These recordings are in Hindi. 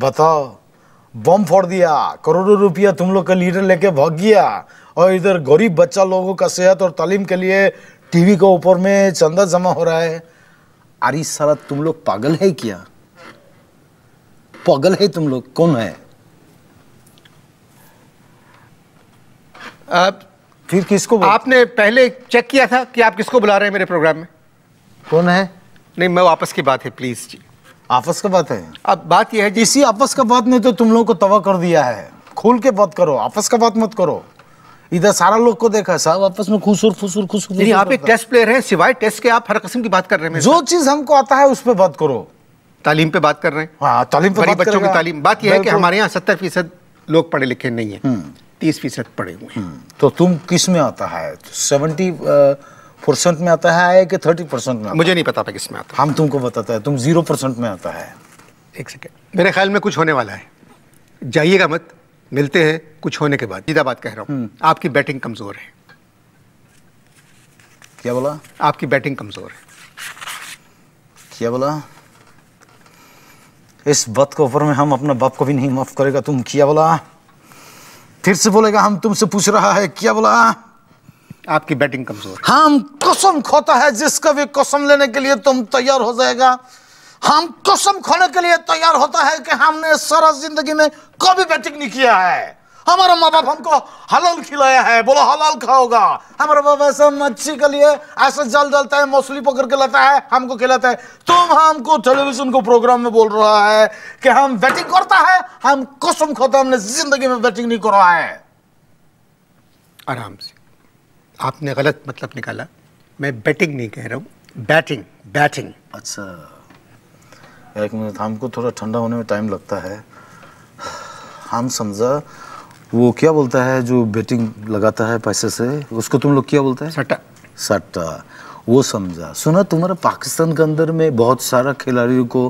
बताओ बम फोड़ दिया करोड़ों रुपया तुम लोग का लीडर लेके भाग गया और इधर गरीब बच्चा लोगों का सेहत और तालीम के लिए टीवी के ऊपर में चंदा जमा हो रहा है अरे सारा तुम लोग पागल है क्या पागल है तुम लोग कौन है आप फिर किसको आपने पहले चेक किया था कि आप किसको बुला रहे हैं मेरे प्रोग्राम में कौन है नहीं मैं वापस की बात है प्लीज जी आपस का बात है अब बात यह है इसी आपस का बात ने तो तुम लोगों को तवा कर दिया है खुल के बात करो आपस का बात मत करो इधर सारा लोग को देखा सब आपस में खुसुर फुसुर खुसुर नहीं आप एक टेस्ट प्लेयर हैं सिवाय टेस्ट के आप हर किस्म की बात कर रहे हैं जो चीज हमको आता है उस पर बात करो तालीम पे बात कर रहे हैं हाँ, तालीम पे बच्चों की तालीम बात यह है कि हमारे यहाँ सत्तर फीसद लोग पढ़े लिखे नहीं है हम्म। तीस फीसद पढ़े हुए हैं हम्म। तो तुम किस में आता है सेवेंटी तो परसेंट में आता है कि थर्टी परसेंट में मुझे नहीं पता था किसमें में आता हम तुमको बताते हैं तुम जीरो परसेंट में आता है एक सेकेंड मेरे ख्याल में कुछ होने वाला है जाइएगा मत मिलते हैं कुछ होने के बाद सीधा बात कह रहा हूँ हम्म। आपकी बैटिंग कमजोर है क्या बोला आपकी बैटिंग कमजोर है क्या बोला इस बात के ऊपर में हम अपने बाप को भी नहीं माफ करेगा तुम क्या बोला फिर से बोलेगा हम तुमसे पूछ रहा है क्या बोला आपकी बैटिंग कमजोर हम कसम खोता है जिसका भी कसम लेने के लिए तुम तैयार हो जाएगा हम कसम खोने के लिए तैयार होता है कि हमने सारा जिंदगी में कभी बैटिंग नहीं किया है हमारा माँ बाप हमको हलाल खिलाया है बोलो हलाल खाओगा हमारा बाप ऐसा मच्छी के लिए ऐसा जल डालता है मछली पकड़ के लाता है हमको खिलाता है तुम हमको टेलीविजन को प्रोग्राम में बोल रहा है कि हम बैटिंग करता है हम कसम खोता हमने जिंदगी में बैटिंग नहीं करा है आराम से आपने गलत मतलब निकाला मैं बैटिंग नहीं कह रहा हूँ बैटिंग बैटिंग अच्छा एक मिनट हमको थोड़ा ठंडा होने में टाइम लगता है हम समझा वो क्या बोलता है जो बेटिंग लगाता है पैसे से उसको तुम लोग क्या बोलते हैं सट्टा सट्टा वो समझा सुना तुम्हारा पाकिस्तान के अंदर में बहुत सारा खिलाड़ियों को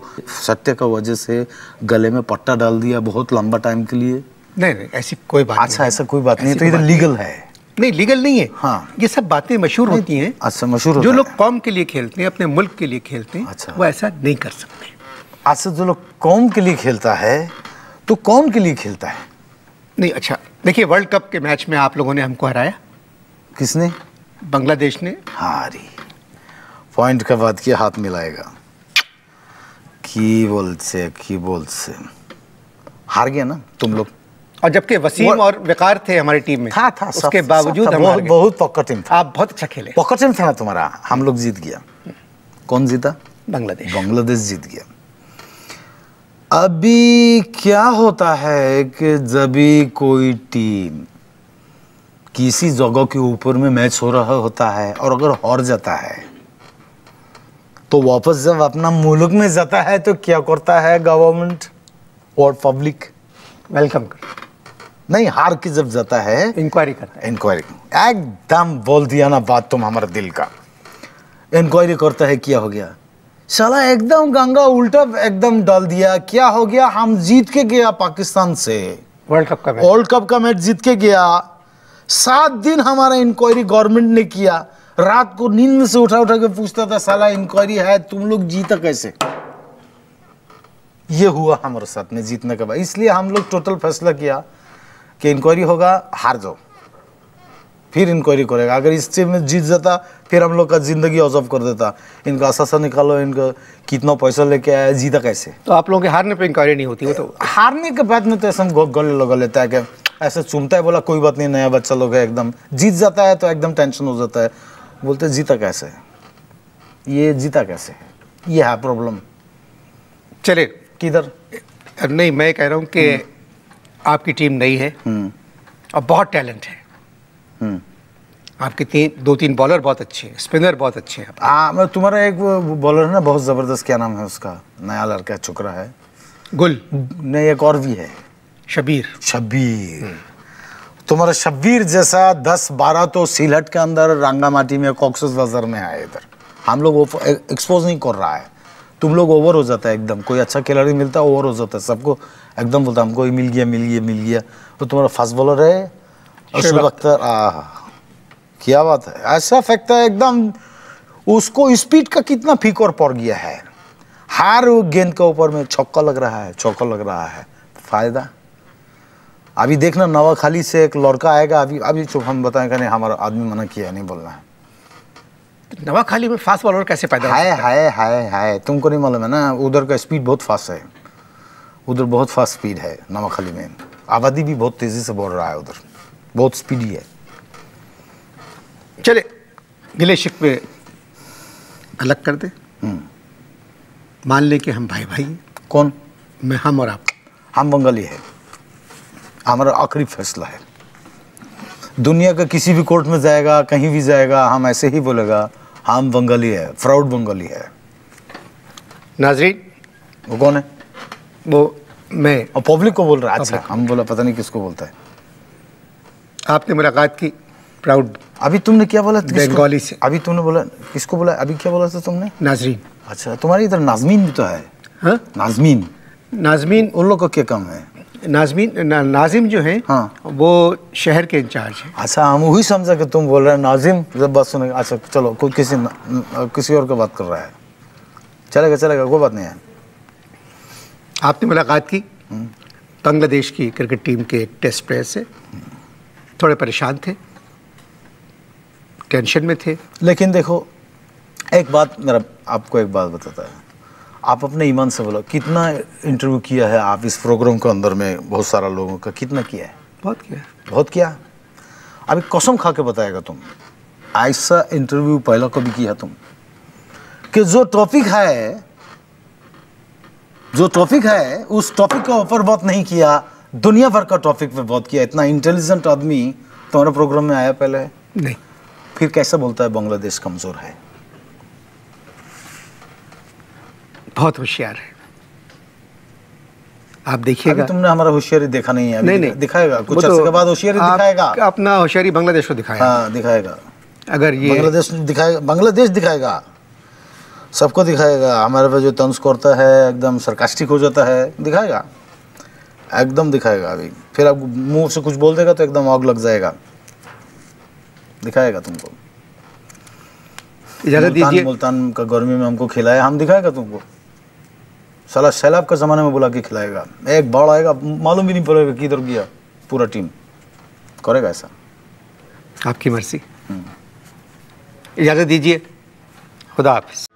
सत्य का वजह से गले में पट्टा डाल दिया बहुत लंबा टाइम के लिए नहीं नहीं ऐसी कोई बात अच्छा ऐसा कोई बात नहीं तो इधर लीगल तो है नहीं लीगल नहीं है हाँ ये सब बातें मशहूर होती हैं अच्छा मशहूर जो लोग कौम के लिए खेलते हैं अपने मुल्क के लिए खेलते हैं अच्छा वो ऐसा नहीं कर सकते अच्छा जो लोग कौम के लिए खेलता है तो कौम के लिए खेलता है नहीं अच्छा देखिए वर्ल्ड कप के मैच में आप लोगों ने हमको हराया किसने बांग्लादेश ने हारी पॉइंट का बात किया हाथ मिलाएगा की बोल से की बोल से हार गया ना तुम लोग और जबकि वसीम और विकार थे हमारी टीम में था था उसके बावजूद हम बहुत पॉकेट पक्का टीम था आप बहुत अच्छा खेले पॉकेट टीम था ना तुम्हारा हम लोग जीत गया कौन जीता बांग्लादेश बांग्लादेश जीत गया अभी क्या होता है कि जब कोई टीम किसी जगह के ऊपर में मैच हो रहा होता है और अगर हार जाता है तो वापस जब अपना मुल्क में जाता है तो क्या करता है गवर्नमेंट और पब्लिक वेलकम करता नहीं हार की जब जाता है इंक्वायरी करता है इंक्वायरी एकदम बोल दिया ना बात तुम हमारे दिल का इंक्वायरी करता है क्या हो गया साला एकदम गंगा उल्टा एकदम डाल दिया क्या हो गया हम जीत के गया पाकिस्तान से वर्ल्ड कप का वर्ल्ड कप का मैच जीत के गया सात दिन हमारा इंक्वायरी गवर्नमेंट ने किया रात को नींद से उठा उठा के पूछता था साला इंक्वायरी है तुम लोग जीता कैसे ये हुआ हमारे साथ में जीतने के बाद इसलिए हम लोग टोटल फैसला किया कि इंक्वायरी होगा हार जाओ फिर इंक्वायरी करेगा अगर इस चीज में जीत जाता फिर हम लोग का जिंदगी ऑजॉफ कर देता इनका असा निकालो इनका कितना पैसा लेके आया जीता कैसे तो आप लोगों के हारने पर इंक्वायरी नहीं होती वो तो हारने के बाद में तो ऐसा गले लगा लेता है कि ऐसे चुमता है बोला कोई बात नहीं नया बच्चा लोग है एकदम जीत जाता है तो एकदम टेंशन हो जाता है बोलते जीता कैसे ये जीता कैसे ये है प्रॉब्लम चले किधर नहीं मैं कह रहा हूँ कि आपकी टीम नई है हम्म। और बहुत टैलेंट है हम्म। आपके तीन दो तीन बॉलर बहुत अच्छे हैं स्पिनर बहुत अच्छे हैं हाँ मैं मतलब तुम्हारा एक बॉलर है ना बहुत ज़बरदस्त क्या नाम है उसका नया लड़का चुकरा है गुल नहीं एक और भी है शबीर शबीर हम्म। तुम्हारा शब्बीर जैसा दस बारह तो सिलहट के अंदर रंगा माटी में कॉक्सस बाजार में आए इधर हम लोग एक्सपोज नहीं कर रहा है तुम लोग ओवर हो जाता है एकदम कोई अच्छा खिलाड़ी मिलता है ओवर हो जाता है सबको एकदम बोलता हमको मिल गया मिल गया मिल गया तो तुम्हारा फास्ट बॉलर है शुब अख्तर क्या बात है ऐसा फेंकता है एकदम उसको स्पीड का कितना फिकर पड़ गया है हार गेंद के ऊपर में छक्का लग रहा है चौका लग रहा है फायदा अभी देखना नवाखाली से एक लड़का आएगा अभी अभी चुप हम बताएं कहने हमारा आदमी मना किया नहीं बोलना है नवाखाली नवा खाली में फास्ट बॉलर कैसे पैदा हाय हाय हाय हाय तुमको नहीं मालूम है ना उधर का स्पीड बहुत फास्ट है उधर बहुत फास्ट स्पीड है नवाखली में आबादी भी बहुत तेज़ी से बढ़ रहा है उधर बहुत स्पीडी है चले गिले पे अलग कर दे हम्म। मान ले कि हम भाई भाई कौन मैं हम और आप हम बंगाली है हमारा आखिरी फैसला है दुनिया का किसी भी कोर्ट में जाएगा कहीं भी जाएगा हम ऐसे ही बोलेगा हम बंगाली है फ्रॉड बंगाली है नाजरी वो कौन है वो मैं और पब्लिक को बोल रहा अच्छा हम बोला पता नहीं किसको बोलता है आपने मुलाकात की प्राउड अभी तुमने क्या बोला बंगाली से अभी तुमने बोला किसको बोला अभी क्या बोला था तुमने नाजरीन अच्छा तुम्हारी इधर नाजमीन भी तो है हाँ नाजमीन नाजमीन उन लोग का क्या काम है नाजमीन ना, नाजिम जो है हाँ वो शहर के इंचार्ज है अच्छा हम वही समझा कि तुम बोल रहे हैं नाजिम जब बात सुने अच्छा चलो कोई किसी न, किसी और का बात कर रहा है चलेगा चलेगा कोई बात नहीं है आपने मुलाकात की बांग्लादेश की क्रिकेट टीम के एक टेस्ट प्लेयर से थोड़े परेशान थे टेंशन में थे लेकिन देखो एक बात मेरा आपको एक बात बताता है आप अपने ईमान से बोलो कितना इंटरव्यू किया है आप इस प्रोग्राम के अंदर में बहुत सारा लोगों का कितना किया है बहुत किया बहुत किया अभी कसम खा के बताएगा तुम ऐसा इंटरव्यू पहला कभी किया तुम कि जो टॉपिक है जो टॉपिक है उस टॉपिक के ऊपर बहुत नहीं किया दुनिया भर का टॉपिक पे बहुत किया इतना इंटेलिजेंट आदमी तुम्हारे प्रोग्राम में आया पहले नहीं फिर कैसा बोलता है बांग्लादेश कमजोर है बहुत होशियार है आप देखिएगा तुमने हमारा होशियारी देखा नहीं है नहीं नहीं दिखाएगा कुछ तो के बाद होशियारी दिखाएगा अपना होशियारी बांग्लादेश को दिखाएगा हाँ, दिखाएगा अगर ये बांग्लादेश दिखाएगा बांग्लादेश दिखाएगा सबको दिखाएगा हमारे पे जो तंज करता है एकदम सरकास्टिक हो जाता है दिखाएगा एकदम दिखाएगा अभी फिर आप मुंह से कुछ बोल देगा तो एकदम आग लग जाएगा दिखाएगा तुमको इजाजत दीजिए मुल्तान का गर्मी में हमको खिलाया हम दिखाएगा तुमको सला सैलाब का ज़माने में बुला के खिलाएगा एक बाढ़ आएगा मालूम भी नहीं पड़ेगा किधर गया पूरा टीम करेगा ऐसा आपकी मर्जी हम्म। इजाज़त दीजिए खुदा हाफिज़